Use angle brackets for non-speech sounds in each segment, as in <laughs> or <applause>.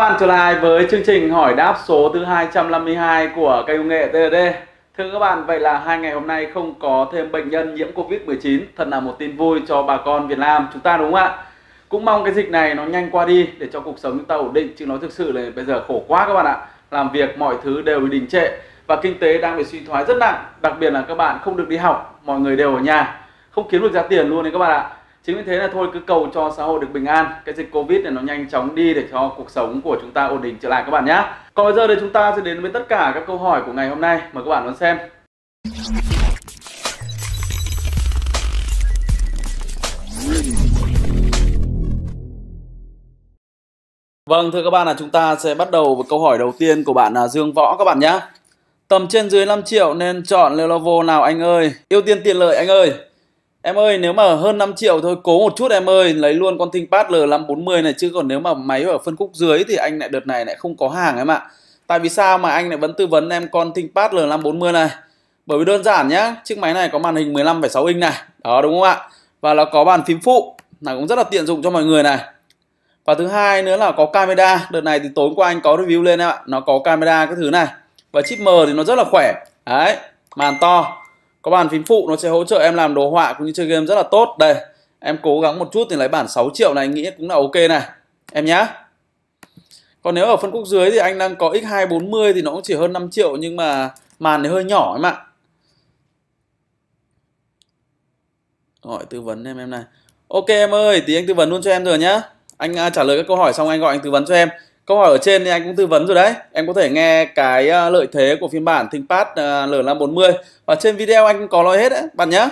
bạn trở lại với chương trình hỏi đáp số thứ 252 của kênh công nghệ TLD. Thưa các bạn, vậy là hai ngày hôm nay không có thêm bệnh nhân nhiễm Covid-19, thật là một tin vui cho bà con Việt Nam chúng ta đúng không ạ? Cũng mong cái dịch này nó nhanh qua đi để cho cuộc sống chúng ta ổn định chứ nó thực sự là bây giờ khổ quá các bạn ạ. Làm việc mọi thứ đều bị đình trệ và kinh tế đang bị suy thoái rất nặng, đặc biệt là các bạn không được đi học, mọi người đều ở nhà, không kiếm được giá tiền luôn đấy các bạn ạ chính vì thế là thôi cứ cầu cho xã hội được bình an cái dịch covid này nó nhanh chóng đi để cho cuộc sống của chúng ta ổn định trở lại các bạn nhé còn bây giờ thì chúng ta sẽ đến với tất cả các câu hỏi của ngày hôm nay mời các bạn đón xem Vâng thưa các bạn là chúng ta sẽ bắt đầu với câu hỏi đầu tiên của bạn là Dương Võ các bạn nhé. Tầm trên dưới 5 triệu nên chọn Lenovo nào anh ơi? Ưu tiên tiền lợi anh ơi. Em ơi, nếu mà hơn 5 triệu thôi, cố một chút em ơi, lấy luôn con ThinkPad L540 này chứ còn nếu mà máy ở phân khúc dưới thì anh lại đợt này lại không có hàng em ạ. Tại vì sao mà anh lại vẫn tư vấn em con ThinkPad L540 này? Bởi vì đơn giản nhá, chiếc máy này có màn hình 15,6 inch này, đó đúng không ạ? Và nó có bàn phím phụ, là cũng rất là tiện dụng cho mọi người này. Và thứ hai nữa là có camera, đợt này thì tối qua anh có review lên em ạ, nó có camera cái thứ này. Và chip M thì nó rất là khỏe. Đấy, màn to, có bàn phím phụ nó sẽ hỗ trợ em làm đồ họa cũng như chơi game rất là tốt đây em cố gắng một chút thì lấy bản 6 triệu này anh nghĩ cũng là ok này em nhá còn nếu ở phân khúc dưới thì anh đang có x240 thì nó cũng chỉ hơn 5 triệu nhưng mà màn thì hơi nhỏ em ạ gọi tư vấn em em này ok em ơi tí anh tư vấn luôn cho em rồi nhá anh à, trả lời các câu hỏi xong anh gọi anh tư vấn cho em Câu hỏi ở trên thì anh cũng tư vấn rồi đấy. Em có thể nghe cái à, lợi thế của phiên bản ThinkPad à, L540 và trên video anh cũng có nói hết đấy bạn nhé.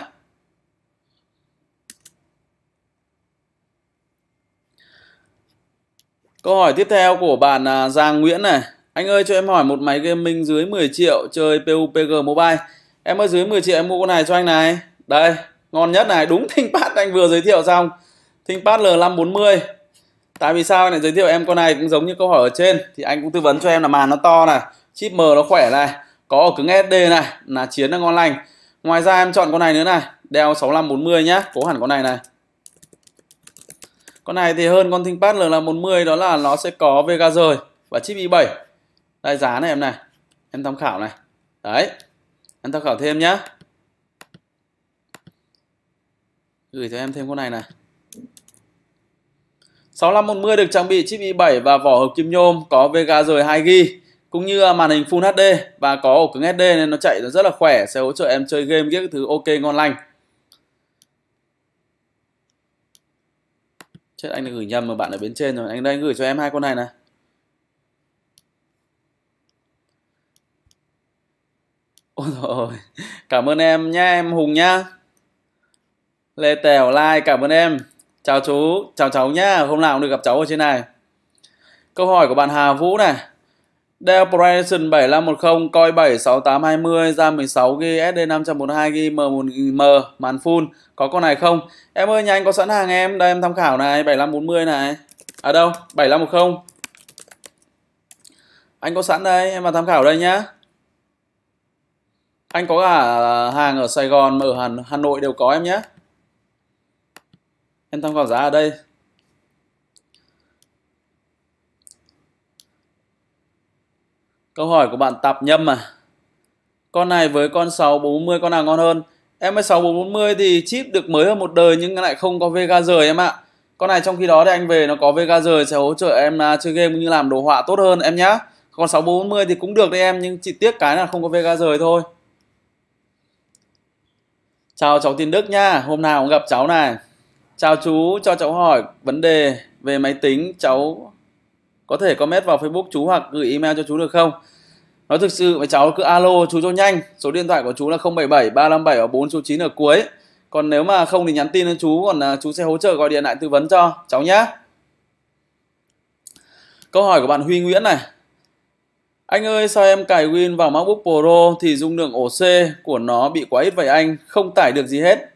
Câu hỏi tiếp theo của bạn à, Giang Nguyễn này. Anh ơi cho em hỏi một máy gaming dưới 10 triệu chơi PUBG Mobile. Em ơi dưới 10 triệu em mua con này cho anh này. Đây, ngon nhất này, đúng <laughs> ThinkPad anh vừa giới thiệu xong. ThinkPad L540 tại vì sao này giới thiệu em con này cũng giống như câu hỏi ở trên thì anh cũng tư vấn cho em là màn nó to này chip m nó khỏe này có ổ cứng sd này là chiến nó ngon lành ngoài ra em chọn con này nữa này đeo 6540 nhá cố hẳn con này này con này thì hơn con ThinkPad L540 đó là nó sẽ có Vega rời và chip i7 đây giá này em này em tham khảo này đấy em tham khảo thêm nhá gửi cho em thêm con này này 6510 được trang bị chip i7 và vỏ hộp kim nhôm có Vega rời 2GB cũng như à, màn hình Full HD và có ổ cứng SD nên nó chạy rất là khỏe, sẽ hỗ trợ em chơi game các thứ ok ngon lành. Chết anh đã gửi nhầm mà bạn ở bên trên rồi, anh đây gửi cho em hai con này này. Ôi rồi Cảm ơn em nha, em Hùng nha. Lê Tèo like, cảm ơn em. Chào chú, chào cháu nhá, hôm nào cũng được gặp cháu ở trên này. Câu hỏi của bạn Hà Vũ này. Dell Precision 7510 coi 7 6820 RAM 16 g, SD 542 GB M1M màn full có con này không? Em ơi nhà anh có sẵn hàng em, đây em tham khảo này 7540 này. À đâu? 7510. Anh có sẵn đây, em vào tham khảo đây nhá. Anh có cả hàng ở Sài Gòn mà ở Hà Nội đều có em nhé em tham khảo giá ở đây câu hỏi của bạn tạp nhâm à con này với con 6440 con nào ngon hơn em với 6440 thì chip được mới hơn một đời nhưng lại không có Vega rời em ạ con này trong khi đó thì anh về nó có Vega rời sẽ hỗ trợ em à, chơi game cũng như làm đồ họa tốt hơn em nhá còn 6440 thì cũng được đấy em nhưng chỉ tiếc cái là không có Vega rời thôi Chào cháu Tiến Đức nha, hôm nào cũng gặp cháu này. Chào chú, cho cháu hỏi vấn đề về máy tính, cháu có thể comment vào Facebook chú hoặc gửi email cho chú được không? Nói thực sự với cháu cứ alo chú cho nhanh, số điện thoại của chú là 077 357 4 số 9 ở cuối. Còn nếu mà không thì nhắn tin cho chú, còn à, chú sẽ hỗ trợ gọi điện lại tư vấn cho cháu nhé. Câu hỏi của bạn Huy Nguyễn này. Anh ơi, sao em cài Win vào MacBook Pro thì dung lượng OC của nó bị quá ít vậy anh, không tải được gì hết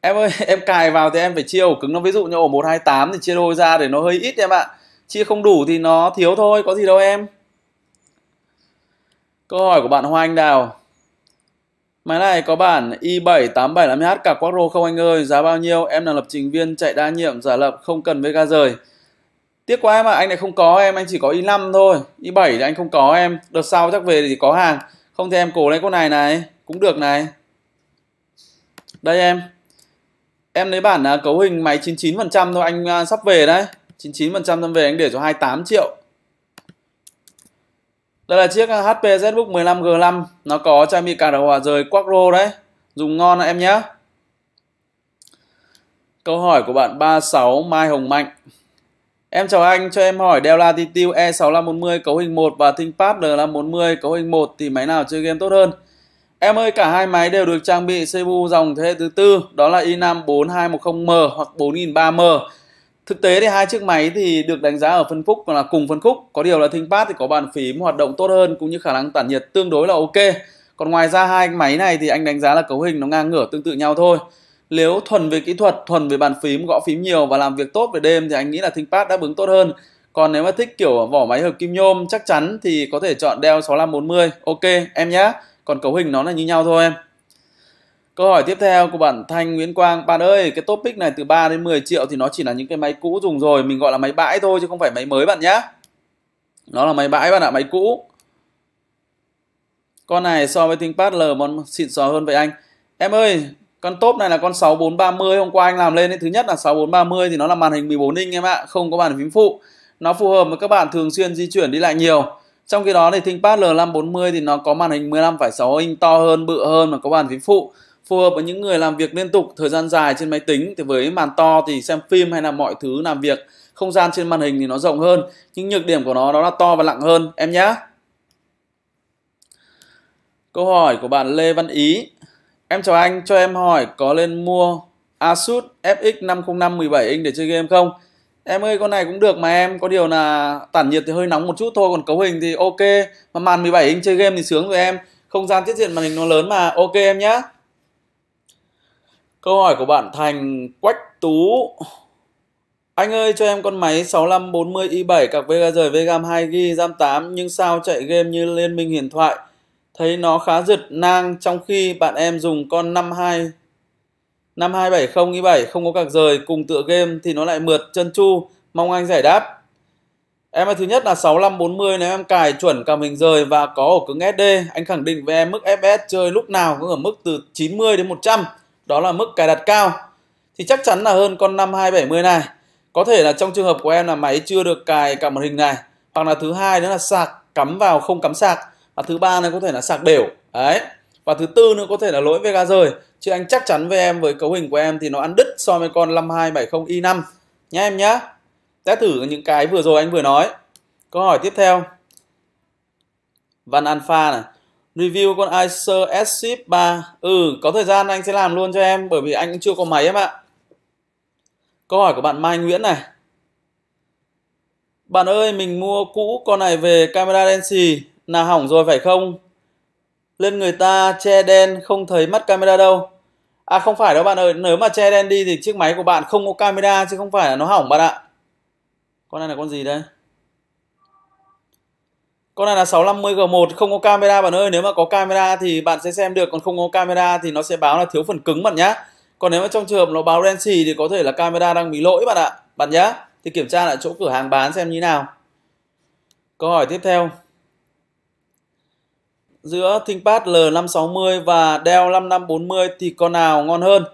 em ơi <laughs> em cài vào thì em phải chia ổ cứng nó ví dụ như ổ 128 thì chia đôi ra để nó hơi ít em ạ chia không đủ thì nó thiếu thôi có gì đâu em câu hỏi của bạn Hoa Anh Đào Máy này có bản i78750H cả Quattro không anh ơi? Giá bao nhiêu? Em là lập trình viên chạy đa nhiệm giả lập không cần VK rời. Tiếc quá em ạ, anh lại không có em, anh chỉ có i5 thôi. i7 thì anh không có em. Đợt sau chắc về thì có hàng. Không thì em cổ lấy con này này, cũng được này. Đây em, Em lấy bản à, cấu hình máy 99% thôi anh à, sắp về đấy. 99% về anh để cho 28 triệu. Đây là chiếc à, HP ZBook 15G5, nó có trang bị đầu hòa rời Quattro đấy. Dùng ngon em nhé. Câu hỏi của bạn 36 Mai Hồng Mạnh. Em chào anh, cho em hỏi Dell Latitude E6540 cấu hình 1 và ThinkPad L540 cấu hình 1 thì máy nào chơi game tốt hơn? Em ơi, cả hai máy đều được trang bị CPU dòng thế hệ thứ tư, đó là i5 4210M hoặc 4003M. Thực tế thì hai chiếc máy thì được đánh giá ở phân khúc là cùng phân khúc, có điều là ThinkPad thì có bàn phím hoạt động tốt hơn cũng như khả năng tản nhiệt tương đối là ok. Còn ngoài ra hai máy này thì anh đánh giá là cấu hình nó ngang ngửa tương tự nhau thôi. Nếu thuần về kỹ thuật, thuần về bàn phím, gõ phím nhiều và làm việc tốt về đêm thì anh nghĩ là ThinkPad đáp ứng tốt hơn. Còn nếu mà thích kiểu vỏ máy hợp kim nhôm chắc chắn thì có thể chọn Dell 6540. Ok em nhé còn cấu hình nó là như nhau thôi em Câu hỏi tiếp theo của bạn Thanh Nguyễn Quang Bạn ơi, cái topic này từ 3 đến 10 triệu thì nó chỉ là những cái máy cũ dùng rồi Mình gọi là máy bãi thôi chứ không phải máy mới bạn nhá Nó là máy bãi bạn ạ, máy cũ Con này so với ThinkPad L còn xịn sò hơn vậy anh Em ơi, con top này là con 6430 hôm qua anh làm lên ấy. Thứ nhất là 6430 thì nó là màn hình 14 inch em ạ Không có bàn phím phụ Nó phù hợp với các bạn thường xuyên di chuyển đi lại nhiều trong khi đó thì ThinkPad L540 thì nó có màn hình 15,6 inch to hơn, bự hơn và có bàn phím phụ phù hợp với những người làm việc liên tục thời gian dài trên máy tính thì với màn to thì xem phim hay là mọi thứ làm việc không gian trên màn hình thì nó rộng hơn nhưng nhược điểm của nó đó là to và nặng hơn em nhé câu hỏi của bạn Lê Văn Ý em chào anh cho em hỏi có nên mua Asus FX 505 17 inch để chơi game không em ơi con này cũng được mà em có điều là tản nhiệt thì hơi nóng một chút thôi còn cấu hình thì ok mà màn 17 inch chơi game thì sướng rồi em không gian tiết diện màn hình nó lớn mà ok em nhá câu hỏi của bạn Thành Quách Tú anh ơi cho em con máy 6540 i7 cặp Vega rời Vegam 2G RAM 8 nhưng sao chạy game như Liên minh huyền thoại thấy nó khá giật nang trong khi bạn em dùng con 52 Năm 270 không có cạc rời cùng tựa game thì nó lại mượt chân chu. Mong anh giải đáp. Em ơi thứ nhất là 6540 nếu em cài chuẩn cảm hình rời và có ổ cứng SD. Anh khẳng định với em mức FPS chơi lúc nào cũng ở mức từ 90 đến 100. Đó là mức cài đặt cao. Thì chắc chắn là hơn con 5270 này. Có thể là trong trường hợp của em là máy chưa được cài cả màn hình này. Hoặc là thứ hai nữa là sạc cắm vào không cắm sạc. Và thứ ba là có thể là sạc đều. Đấy và thứ tư nữa có thể là lỗi về ga rời chứ anh chắc chắn với em với cấu hình của em thì nó ăn đứt so với con 5270i5 nhá em nhá test thử những cái vừa rồi anh vừa nói câu hỏi tiếp theo văn alpha này review con Acer S Ship 3 ừ có thời gian anh sẽ làm luôn cho em bởi vì anh cũng chưa có máy em ạ câu hỏi của bạn Mai Nguyễn này bạn ơi mình mua cũ con này về camera đen xì là hỏng rồi phải không lên người ta che đen không thấy mắt camera đâu à không phải đâu bạn ơi nếu mà che đen đi thì chiếc máy của bạn không có camera chứ không phải là nó hỏng bạn ạ con này là con gì đây con này là 650G1 không có camera bạn ơi nếu mà có camera thì bạn sẽ xem được còn không có camera thì nó sẽ báo là thiếu phần cứng bạn nhá còn nếu mà trong trường hợp nó báo đen xì thì có thể là camera đang bị lỗi bạn ạ bạn nhá thì kiểm tra lại chỗ cửa hàng bán xem như nào câu hỏi tiếp theo giữa ThinkPad L560 và Dell 5540 thì con nào ngon hơn?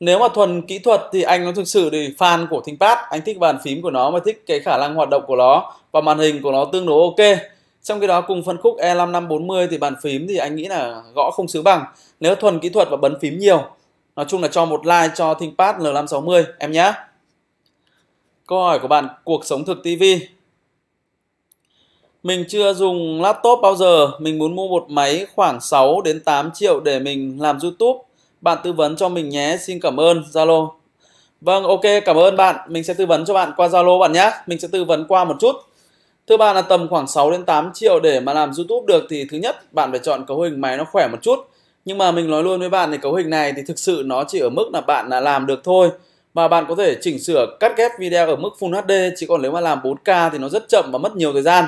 Nếu mà thuần kỹ thuật thì anh nó thực sự thì fan của ThinkPad, anh thích bàn phím của nó và thích cái khả năng hoạt động của nó và màn hình của nó tương đối ok. Trong cái đó cùng phân khúc E5540 thì bàn phím thì anh nghĩ là gõ không xứ bằng. Nếu thuần kỹ thuật và bấm phím nhiều, nói chung là cho một like cho ThinkPad L560 em nhé. Câu hỏi của bạn cuộc sống thực TV mình chưa dùng laptop bao giờ, mình muốn mua một máy khoảng 6 đến 8 triệu để mình làm YouTube. Bạn tư vấn cho mình nhé, xin cảm ơn Zalo. Vâng, ok, cảm ơn bạn. Mình sẽ tư vấn cho bạn qua Zalo bạn nhé. Mình sẽ tư vấn qua một chút. thứ ba là tầm khoảng 6 đến 8 triệu để mà làm YouTube được thì thứ nhất bạn phải chọn cấu hình máy nó khỏe một chút. Nhưng mà mình nói luôn với bạn thì cấu hình này thì thực sự nó chỉ ở mức là bạn là làm được thôi. Mà bạn có thể chỉnh sửa cắt ghép video ở mức Full HD chỉ còn nếu mà làm 4K thì nó rất chậm và mất nhiều thời gian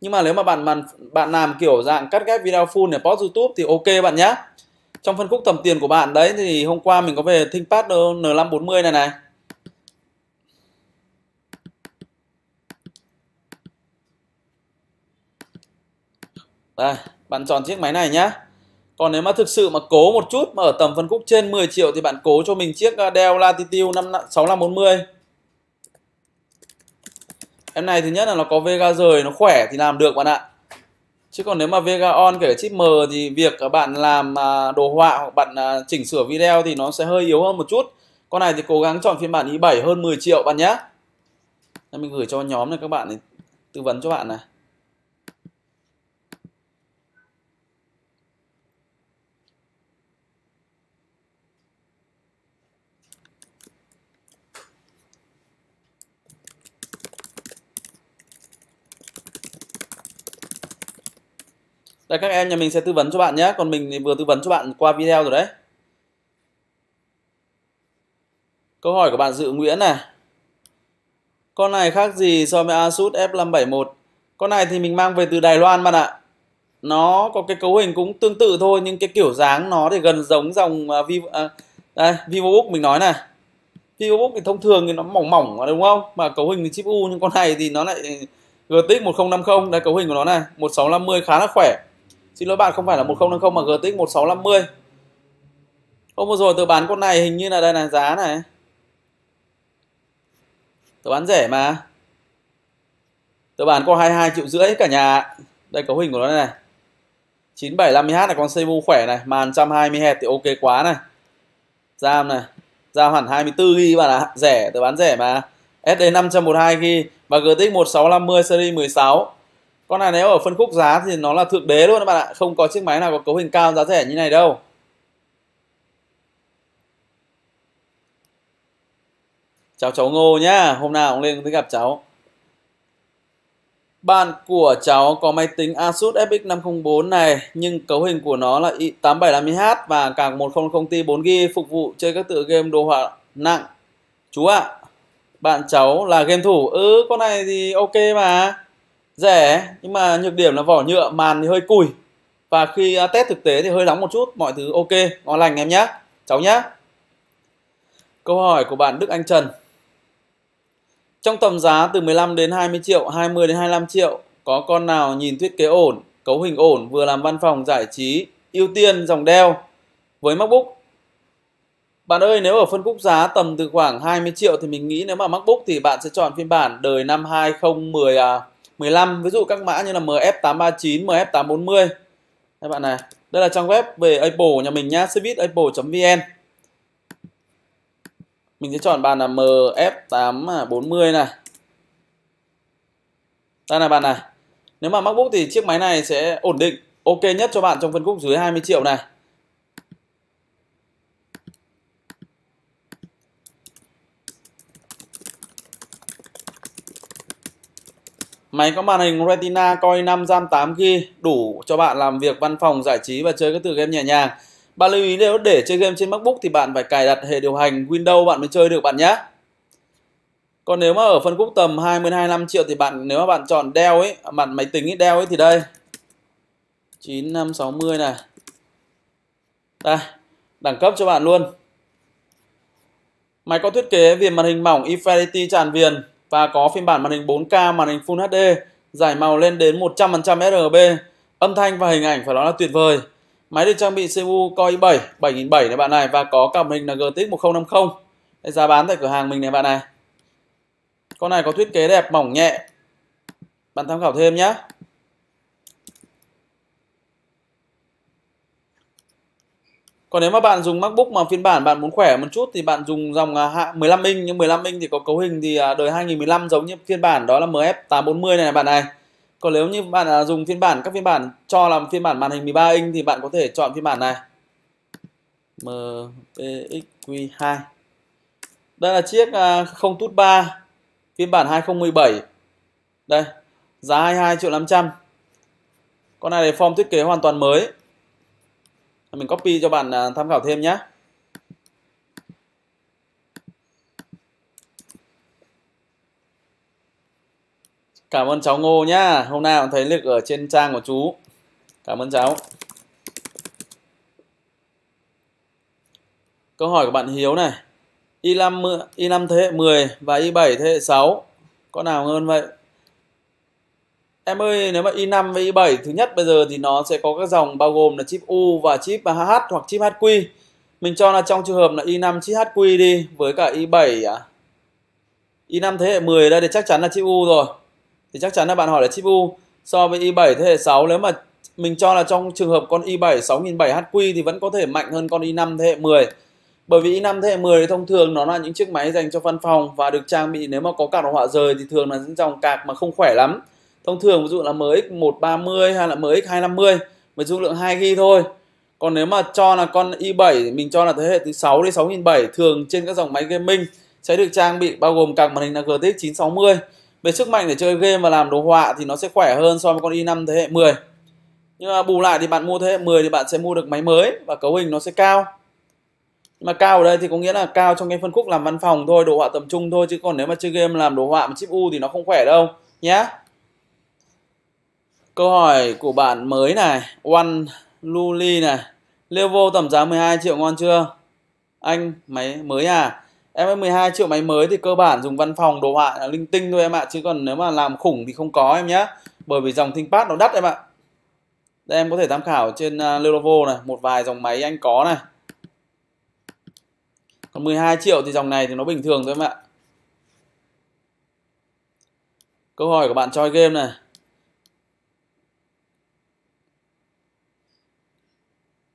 nhưng mà nếu mà bạn bạn bạn làm kiểu dạng cắt ghép video full để post YouTube thì ok bạn nhé trong phân khúc tầm tiền của bạn đấy thì hôm qua mình có về ThinkPad N540 này này Đây, bạn chọn chiếc máy này nhá. Còn nếu mà thực sự mà cố một chút mà ở tầm phân khúc trên 10 triệu thì bạn cố cho mình chiếc ờ, Dell Latitude 5 6540 em này thứ nhất là nó có vega rời nó khỏe thì làm được bạn ạ chứ còn nếu mà vega on kể chip m thì việc các bạn làm à, đồ họa hoặc bạn à, chỉnh sửa video thì nó sẽ hơi yếu hơn một chút con này thì cố gắng chọn phiên bản i7 hơn 10 triệu bạn nhé mình gửi cho nhóm này các bạn tư vấn cho bạn này Đây, các em nhà mình sẽ tư vấn cho bạn nhé. Còn mình thì vừa tư vấn cho bạn qua video rồi đấy. Câu hỏi của bạn Dự Nguyễn này. Con này khác gì so với Asus F571? Con này thì mình mang về từ Đài Loan bạn ạ. Nó có cái cấu hình cũng tương tự thôi nhưng cái kiểu dáng nó thì gần giống dòng uh, à, Vivo à, đây, VivoBook mình nói này. VivoBook thì thông thường thì nó mỏng mỏng đúng không? Mà cấu hình thì chip U nhưng con này thì nó lại GTX 1050 đây cấu hình của nó này, 1650 khá là khỏe. Xin lỗi bạn không phải là 1050 mà GTX 1650. Hôm vừa rồi tôi bán con này hình như là đây là giá này. Tôi bán rẻ mà. Tôi bán có 22 triệu rưỡi cả nhà. Đây cấu hình của nó này này. 9750H là con CPU khỏe này, màn 120 Hz thì ok quá này. RAM này, RAM hẳn 24 GB bạn ạ, rẻ, tôi bán rẻ mà. SD 512 GB và GTX 1650 series 16 con này nếu ở phân khúc giá thì nó là thượng đế luôn các bạn ạ không có chiếc máy nào có cấu hình cao giá rẻ như này đâu chào cháu Ngô nhá hôm nào cũng lên cũng gặp cháu bạn của cháu có máy tính Asus FX504 này nhưng cấu hình của nó là i 8750H và cả 100Ti 4 g phục vụ chơi các tựa game đồ họa nặng. Chú ạ, à, bạn cháu là game thủ. Ừ, con này thì ok mà rẻ nhưng mà nhược điểm là vỏ nhựa màn thì hơi cùi và khi à, test thực tế thì hơi nóng một chút mọi thứ ok ngon lành em nhé cháu nhé câu hỏi của bạn Đức Anh Trần trong tầm giá từ 15 đến 20 triệu 20 đến 25 triệu có con nào nhìn thiết kế ổn cấu hình ổn vừa làm văn phòng giải trí ưu tiên dòng đeo với MacBook bạn ơi, nếu ở phân khúc giá tầm từ khoảng 20 triệu thì mình nghĩ nếu mà MacBook thì bạn sẽ chọn phiên bản đời năm 2010 à, 15 ví dụ các mã như là MF839, MF840 các bạn này đây là trang web về Apple nhà mình nhá service vn mình sẽ chọn bàn là MF840 này đây là bàn này nếu mà MacBook thì chiếc máy này sẽ ổn định ok nhất cho bạn trong phân khúc dưới 20 triệu này Máy có màn hình Retina coi 5 RAM 8GB đủ cho bạn làm việc văn phòng, giải trí và chơi các tựa game nhẹ nhàng. Bạn lưu ý nếu để chơi game trên MacBook thì bạn phải cài đặt hệ điều hành Windows bạn mới chơi được bạn nhé. Còn nếu mà ở phân khúc tầm 22 25 triệu thì bạn nếu mà bạn chọn Dell ấy, mặt máy tính ấy, Dell ấy thì đây. 9560 này. Đây, đẳng cấp cho bạn luôn. Máy có thiết kế viền màn hình mỏng Infinity tràn viền, và có phiên bản màn hình 4K, màn hình Full HD, giải màu lên đến 100% sRGB, âm thanh và hình ảnh phải nói là tuyệt vời. Máy được trang bị CPU Core i7 7007 này bạn này và có cả màn hình là GTX 1050. giá bán tại cửa hàng mình này bạn này. Con này có thiết kế đẹp mỏng nhẹ. Bạn tham khảo thêm nhé. còn nếu mà bạn dùng MacBook mà phiên bản bạn muốn khỏe một chút thì bạn dùng dòng à, hạ 15 inch nhưng 15 inch thì có cấu hình thì à, đời 2015 giống như phiên bản đó là MF840 này, này bạn này. Còn nếu như bạn à, dùng phiên bản các phiên bản cho làm phiên bản màn hình 13 inch thì bạn có thể chọn phiên bản này. MPXQ2. Đây là chiếc không tút 3 phiên bản 2017. Đây, giá 22 triệu 500. Con này form thiết kế hoàn toàn mới mình copy cho bạn à, tham khảo thêm nhé Cảm ơn cháu Ngô nhá. Hôm nay cũng thấy lịch ở trên trang của chú. Cảm ơn cháu. Câu hỏi của bạn Hiếu này. i 5 i 5 thế hệ 10 và i 7 thế hệ 6 có nào hơn vậy? Em ơi, nếu mà i5 với i7 thứ nhất bây giờ thì nó sẽ có các dòng bao gồm là chip U và chip HH hoặc chip HQ. Mình cho là trong trường hợp là i5 chip HQ đi với cả i7 à. i5 thế hệ 10 đây thì chắc chắn là chip U rồi. Thì chắc chắn là bạn hỏi là chip U so với i7 thế hệ 6 nếu mà mình cho là trong trường hợp con i7 6007 HQ thì vẫn có thể mạnh hơn con i5 thế hệ 10. Bởi vì i5 thế hệ 10 thì thông thường nó là những chiếc máy dành cho văn phòng và được trang bị nếu mà có card họa rời thì thường là những dòng cạc mà không khỏe lắm thông thường ví dụ là mx 130 hay là mx 250 với dung lượng 2 ghi thôi còn nếu mà cho là con i7 mình cho là thế hệ thứ 6 đến 6007 thường trên các dòng máy gaming sẽ được trang bị bao gồm cả màn hình là GTX 960 về sức mạnh để chơi game và làm đồ họa thì nó sẽ khỏe hơn so với con i5 thế hệ 10 nhưng mà bù lại thì bạn mua thế hệ 10 thì bạn sẽ mua được máy mới và cấu hình nó sẽ cao mà cao ở đây thì có nghĩa là cao trong cái phân khúc làm văn phòng thôi đồ họa tầm trung thôi chứ còn nếu mà chơi game làm đồ họa mà chip u thì nó không khỏe đâu nhé Câu hỏi của bạn mới này, One Luli này. Liêu tầm giá 12 triệu ngon chưa? Anh máy mới à? Em với 12 triệu máy mới thì cơ bản dùng văn phòng đồ họa linh tinh thôi em ạ, chứ còn nếu mà làm khủng thì không có em nhé. Bởi vì dòng ThinkPad nó đắt em ạ. Đây em có thể tham khảo trên à, Lenovo này, một vài dòng máy anh có này. Còn 12 triệu thì dòng này thì nó bình thường thôi em ạ. Câu hỏi của bạn chơi game này.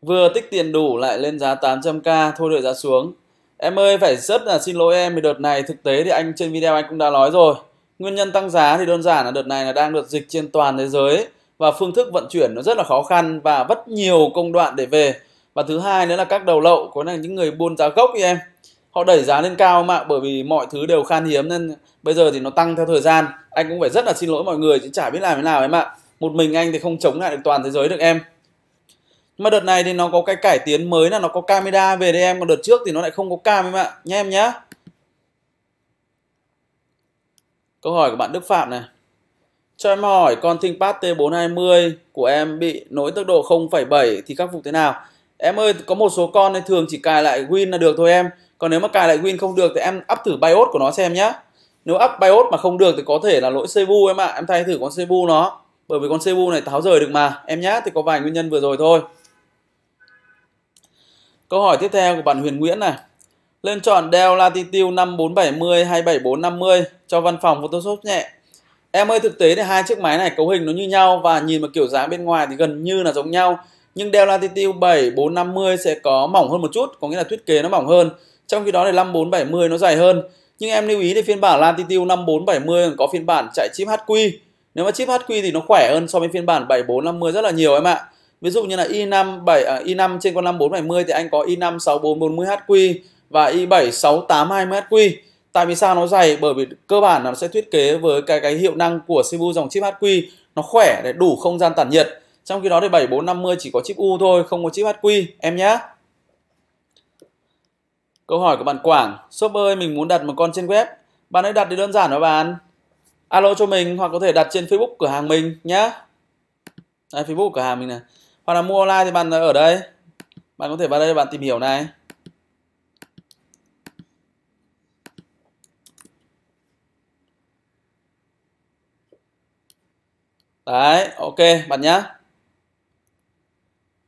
Vừa tích tiền đủ lại lên giá 800k, thôi đợi giá xuống. Em ơi, phải rất là xin lỗi em vì đợt này thực tế thì anh trên video anh cũng đã nói rồi. Nguyên nhân tăng giá thì đơn giản là đợt này là đang được dịch trên toàn thế giới và phương thức vận chuyển nó rất là khó khăn và vất nhiều công đoạn để về. Và thứ hai nữa là các đầu lậu, có là những người buôn giá gốc như em. Họ đẩy giá lên cao mà bởi vì mọi thứ đều khan hiếm nên bây giờ thì nó tăng theo thời gian. Anh cũng phải rất là xin lỗi mọi người chứ chả biết làm thế nào em ạ. Một mình anh thì không chống lại được toàn thế giới được em nhưng mà đợt này thì nó có cái cải tiến mới là nó có camera về đây em còn đợt trước thì nó lại không có cam em ạ nhé em nhá câu hỏi của bạn Đức Phạm này cho em hỏi con ThinkPad T420 của em bị nối tốc độ 0,7 thì khắc phục thế nào? Em ơi, có một số con này thường chỉ cài lại Win là được thôi em. Còn nếu mà cài lại Win không được thì em up thử BIOS của nó xem nhá. Nếu up BIOS mà không được thì có thể là lỗi CPU em ạ. Em thay thử con CPU nó. Bởi vì con CPU này tháo rời được mà. Em nhá, thì có vài nguyên nhân vừa rồi thôi. Câu hỏi tiếp theo của bạn Huyền Nguyễn này. Lên chọn Dell Latitude 5470 27450 cho văn phòng Photoshop nhẹ. Em ơi thực tế thì hai chiếc máy này cấu hình nó như nhau và nhìn vào kiểu dáng bên ngoài thì gần như là giống nhau. Nhưng Dell Latitude 7450 sẽ có mỏng hơn một chút, có nghĩa là thiết kế nó mỏng hơn. Trong khi đó thì 5470 nó dài hơn. Nhưng em lưu ý thì phiên bản Latitude 5470 có phiên bản chạy chip HQ. Nếu mà chip HQ thì nó khỏe hơn so với phiên bản 7450 rất là nhiều em ạ. Ví dụ như là i5 7 à, i5 trên con 5470 thì anh có i5 6440HQ và i7 6820HQ. Tại vì sao nó dày? Bởi vì cơ bản là nó sẽ thiết kế với cái cái hiệu năng của CPU dòng chip HQ nó khỏe để đủ không gian tản nhiệt. Trong khi đó thì 7450 chỉ có chip U thôi, không có chip HQ em nhé. Câu hỏi của bạn Quảng, shop ơi mình muốn đặt một con trên web, bạn hãy đặt thì đơn giản mà bạn. Alo cho mình hoặc có thể đặt trên Facebook cửa hàng mình nhé. Đây, Facebook cửa hàng mình này bạn là mua online thì bạn ở đây. Bạn có thể vào đây bạn tìm hiểu này. Đấy, ok bạn nhá.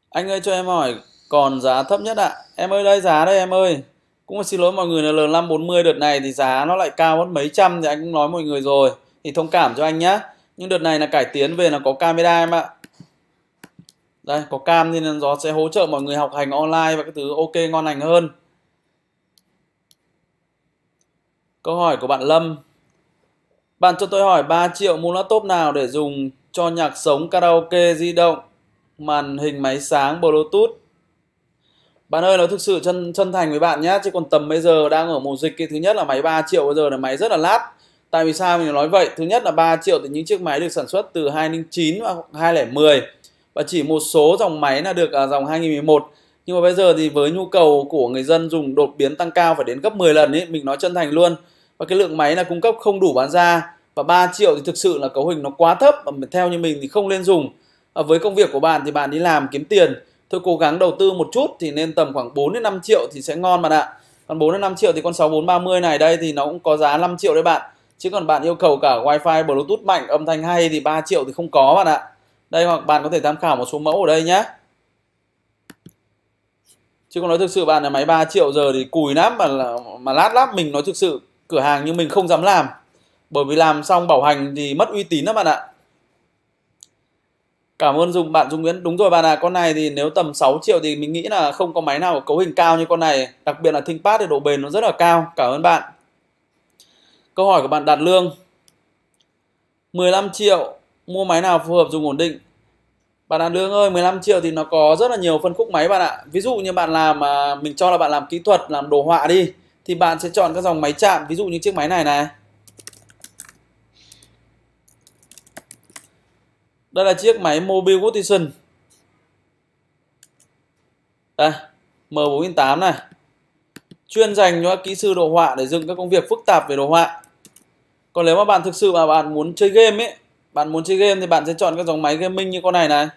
Anh ơi cho em hỏi còn giá thấp nhất ạ. À? Em ơi đây giá đây em ơi. Cũng xin lỗi mọi người là lần L540 đợt này thì giá nó lại cao mất mấy trăm thì anh cũng nói mọi người rồi. Thì thông cảm cho anh nhá. Nhưng đợt này là cải tiến về là có camera em ạ đây có cam nên nó sẽ hỗ trợ mọi người học hành online và cái thứ ok ngon lành hơn câu hỏi của bạn Lâm bạn cho tôi hỏi 3 triệu mua laptop nào để dùng cho nhạc sống karaoke di động màn hình máy sáng bluetooth bạn ơi, nó thực sự chân chân thành với bạn nhé, chứ còn tầm bây giờ đang ở mùa dịch cái thứ nhất là máy 3 triệu bây giờ là máy rất là lát. Tại vì sao mình nói vậy? Thứ nhất là 3 triệu thì những chiếc máy được sản xuất từ 2009 và 2010 và chỉ một số dòng máy là được ở à, dòng 2011 nhưng mà bây giờ thì với nhu cầu của người dân dùng đột biến tăng cao phải đến gấp 10 lần ấy mình nói chân thành luôn và cái lượng máy là cung cấp không đủ bán ra và 3 triệu thì thực sự là cấu hình nó quá thấp và theo như mình thì không nên dùng à, với công việc của bạn thì bạn đi làm kiếm tiền thôi cố gắng đầu tư một chút thì nên tầm khoảng 4 đến 5 triệu thì sẽ ngon bạn ạ còn 4 đến 5 triệu thì con 6430 này đây thì nó cũng có giá 5 triệu đấy bạn chứ còn bạn yêu cầu cả wifi bluetooth mạnh âm thanh hay thì 3 triệu thì không có bạn ạ đây hoặc bạn có thể tham khảo một số mẫu ở đây nhé chứ còn nói thực sự bạn là máy 3 triệu giờ thì cùi lắm mà mà lát lắm mình nói thực sự cửa hàng nhưng mình không dám làm bởi vì làm xong bảo hành thì mất uy tín đó bạn ạ cảm ơn dùng bạn dung nguyễn đúng rồi bạn ạ con này thì nếu tầm 6 triệu thì mình nghĩ là không có máy nào có cấu hình cao như con này đặc biệt là ThinkPad thì độ bền nó rất là cao cảm ơn bạn câu hỏi của bạn đạt lương 15 triệu mua máy nào phù hợp dùng ổn định bạn An Lương ơi 15 triệu thì nó có rất là nhiều phân khúc máy bạn ạ ví dụ như bạn làm mà mình cho là bạn làm kỹ thuật làm đồ họa đi thì bạn sẽ chọn các dòng máy chạm ví dụ như chiếc máy này này đây là chiếc máy mobile Gutition đây M408 này chuyên dành cho các kỹ sư đồ họa để dựng các công việc phức tạp về đồ họa còn nếu mà bạn thực sự mà bạn muốn chơi game ấy bạn muốn chơi game thì bạn sẽ chọn các dòng máy gaming như con này này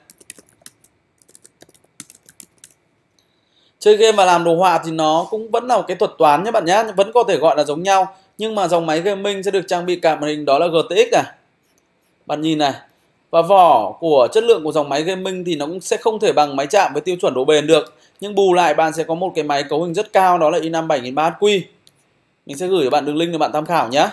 chơi game và làm đồ họa thì nó cũng vẫn là một cái thuật toán nhé bạn nhé vẫn có thể gọi là giống nhau nhưng mà dòng máy gaming sẽ được trang bị cả màn hình đó là GTX này bạn nhìn này và vỏ của chất lượng của dòng máy gaming thì nó cũng sẽ không thể bằng máy chạm với tiêu chuẩn độ bền được nhưng bù lại bạn sẽ có một cái máy cấu hình rất cao đó là i5 7300Q mình sẽ gửi cho bạn đường link để bạn tham khảo nhé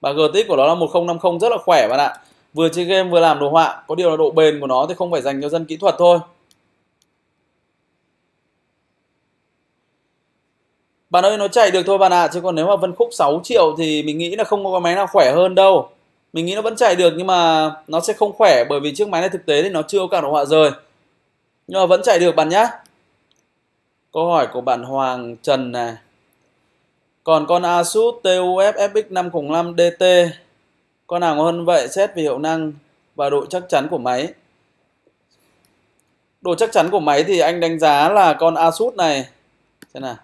và GTX của nó là 1050 rất là khỏe bạn ạ vừa chơi game vừa làm đồ họa có điều là độ bền của nó thì không phải dành cho dân kỹ thuật thôi bạn ơi nó chạy được thôi bạn ạ chứ còn nếu mà vân khúc 6 triệu thì mình nghĩ là không có cái máy nào khỏe hơn đâu mình nghĩ nó vẫn chạy được nhưng mà nó sẽ không khỏe bởi vì chiếc máy này thực tế thì nó chưa có cả đồ họa rời nhưng mà vẫn chạy được bạn nhá câu hỏi của bạn Hoàng Trần này còn con ASUS TUF FX505 DT, con nào ngon hơn vậy xét về hiệu năng và độ chắc chắn của máy. Độ chắc chắn của máy thì anh đánh giá là con ASUS này, xem nào.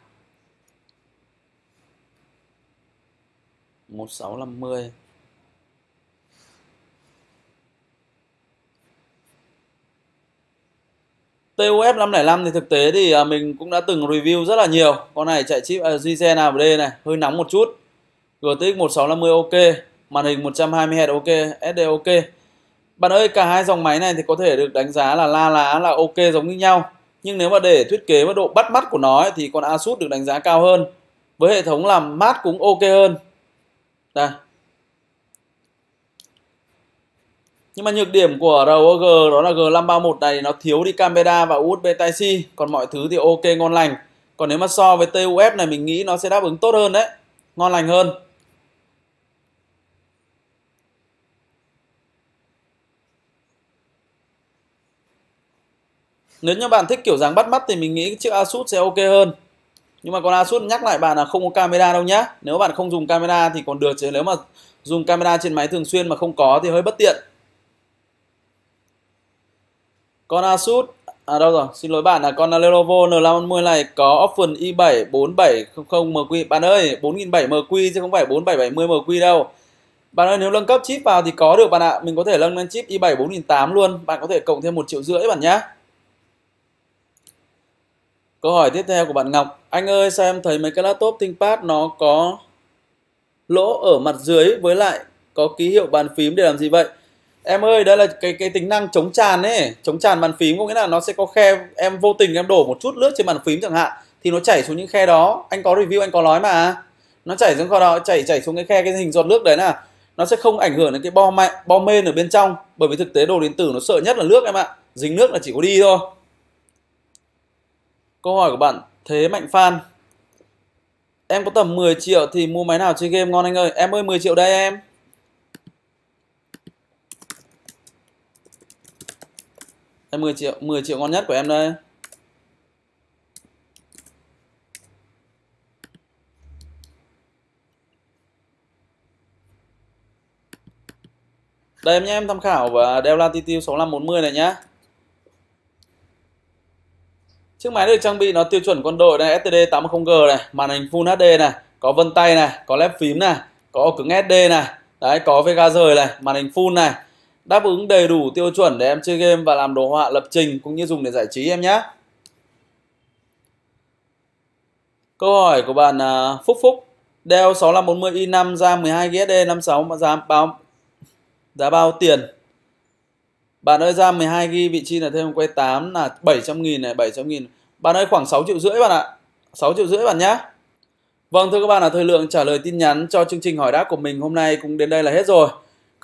1650 TOF 505 thì thực tế thì à, mình cũng đã từng review rất là nhiều. Con này chạy chip Ryzen à, AMD này, hơi nóng một chút. GTX 1650 ok, màn hình 120Hz ok, SD ok. Bạn ơi, cả hai dòng máy này thì có thể được đánh giá là la lá là ok giống như nhau. Nhưng nếu mà để thiết kế với độ bắt mắt của nó ấy, thì con Asus được đánh giá cao hơn. Với hệ thống làm mát cũng ok hơn. Đây, nhưng mà nhược điểm của ROG đó là G531 này nó thiếu đi camera và USB Type-C còn mọi thứ thì ok ngon lành còn nếu mà so với TUF này mình nghĩ nó sẽ đáp ứng tốt hơn đấy ngon lành hơn Nếu như bạn thích kiểu dáng bắt mắt thì mình nghĩ chiếc Asus sẽ ok hơn nhưng mà con Asus nhắc lại bạn là không có camera đâu nhá Nếu bạn không dùng camera thì còn được chứ nếu mà dùng camera trên máy thường xuyên mà không có thì hơi bất tiện con Asus À đâu rồi, xin lỗi bạn là con Lenovo N50 này có option i7 4700MQ Bạn ơi, 4700MQ chứ không phải 4770MQ đâu Bạn ơi, nếu nâng cấp chip vào thì có được bạn ạ Mình có thể nâng lên chip i7 4008 luôn Bạn có thể cộng thêm một triệu rưỡi bạn nhé Câu hỏi tiếp theo của bạn Ngọc Anh ơi, sao em thấy mấy cái laptop ThinkPad nó có lỗ ở mặt dưới với lại có ký hiệu bàn phím để làm gì vậy? em ơi đây là cái cái tính năng chống tràn ấy chống tràn bàn phím có nghĩa là nó sẽ có khe em vô tình em đổ một chút nước trên bàn phím chẳng hạn thì nó chảy xuống những khe đó anh có review anh có nói mà nó chảy xuống khe đó chảy chảy xuống cái khe cái hình giọt nước đấy là nó sẽ không ảnh hưởng đến cái bo mạnh bo mên ở bên trong bởi vì thực tế đồ điện tử nó sợ nhất là nước em ạ dính nước là chỉ có đi thôi câu hỏi của bạn thế mạnh phan em có tầm 10 triệu thì mua máy nào chơi game ngon anh ơi em ơi 10 triệu đây em Đây 10 triệu, 10 triệu ngon nhất của em đây. Đây em nhé, em tham khảo và Dell Latitude 6540 này nhá. Chiếc máy được trang bị nó tiêu chuẩn quân đội này, STD 80G này, màn hình Full HD này, có vân tay này, có lép phím này, có cứng SD này, đấy có vega rời này, màn hình full này, đáp ứng đầy đủ tiêu chuẩn để em chơi game và làm đồ họa lập trình cũng như dùng để giải trí em nhé. Câu hỏi của bạn à, Phúc Phúc Dell 6540 i5 ra 12 GSD 56 mà giá bao giá bao tiền? Bạn ơi ra 12 GB vị trí là thêm quay 8 là 700 nghìn này, 700 nghìn. Bạn ơi khoảng 6 triệu rưỡi bạn ạ. 6 triệu rưỡi bạn nhé. Vâng thưa các bạn là thời lượng trả lời tin nhắn cho chương trình hỏi đáp của mình hôm nay cũng đến đây là hết rồi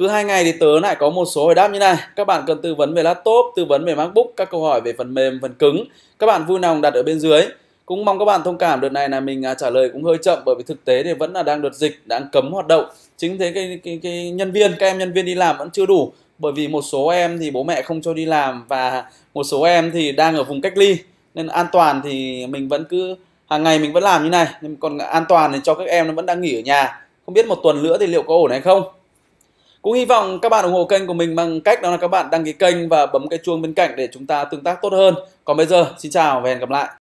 cứ hai ngày thì tớ lại có một số hồi đáp như này các bạn cần tư vấn về laptop tư vấn về macbook các câu hỏi về phần mềm phần cứng các bạn vui lòng đặt ở bên dưới cũng mong các bạn thông cảm đợt này là mình à, trả lời cũng hơi chậm bởi vì thực tế thì vẫn là đang đợt dịch đang cấm hoạt động chính thế cái, cái, cái nhân viên các em nhân viên đi làm vẫn chưa đủ bởi vì một số em thì bố mẹ không cho đi làm và một số em thì đang ở vùng cách ly nên an toàn thì mình vẫn cứ hàng ngày mình vẫn làm như này nhưng còn an toàn thì cho các em nó vẫn đang nghỉ ở nhà không biết một tuần nữa thì liệu có ổn hay không cũng hy vọng các bạn ủng hộ kênh của mình bằng cách đó là các bạn đăng ký kênh và bấm cái chuông bên cạnh để chúng ta tương tác tốt hơn. Còn bây giờ, xin chào và hẹn gặp lại.